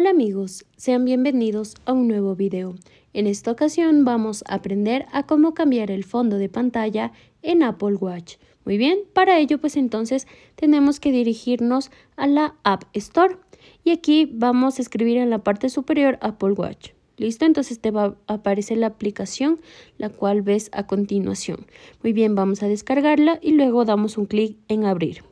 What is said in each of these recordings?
Hola amigos, sean bienvenidos a un nuevo video. En esta ocasión vamos a aprender a cómo cambiar el fondo de pantalla en Apple Watch. Muy bien, para ello pues entonces tenemos que dirigirnos a la App Store y aquí vamos a escribir en la parte superior Apple Watch. ¿Listo? Entonces te va a aparecer la aplicación, la cual ves a continuación. Muy bien, vamos a descargarla y luego damos un clic en abrir.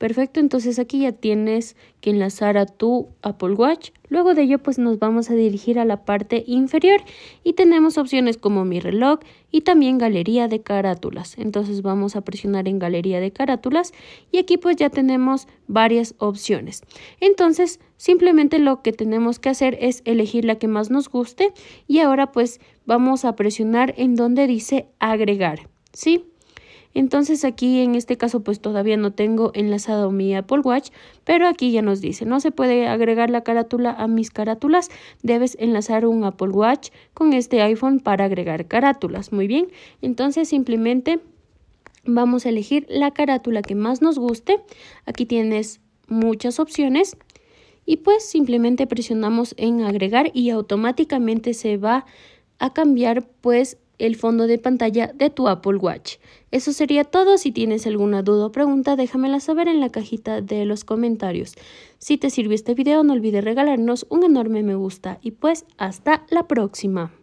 Perfecto, entonces aquí ya tienes que enlazar a tu Apple Watch. Luego de ello pues nos vamos a dirigir a la parte inferior y tenemos opciones como mi reloj y también galería de carátulas. Entonces vamos a presionar en galería de carátulas y aquí pues ya tenemos varias opciones. Entonces simplemente lo que tenemos que hacer es elegir la que más nos guste y ahora pues vamos a presionar en donde dice agregar. ¿Sí? Entonces aquí en este caso pues todavía no tengo enlazado mi Apple Watch, pero aquí ya nos dice, no se puede agregar la carátula a mis carátulas, debes enlazar un Apple Watch con este iPhone para agregar carátulas. Muy bien, entonces simplemente vamos a elegir la carátula que más nos guste. Aquí tienes muchas opciones y pues simplemente presionamos en agregar y automáticamente se va a cambiar pues el fondo de pantalla de tu Apple Watch. Eso sería todo. Si tienes alguna duda o pregunta, déjamela saber en la cajita de los comentarios. Si te sirvió este video, no olvides regalarnos un enorme me gusta. Y pues, hasta la próxima.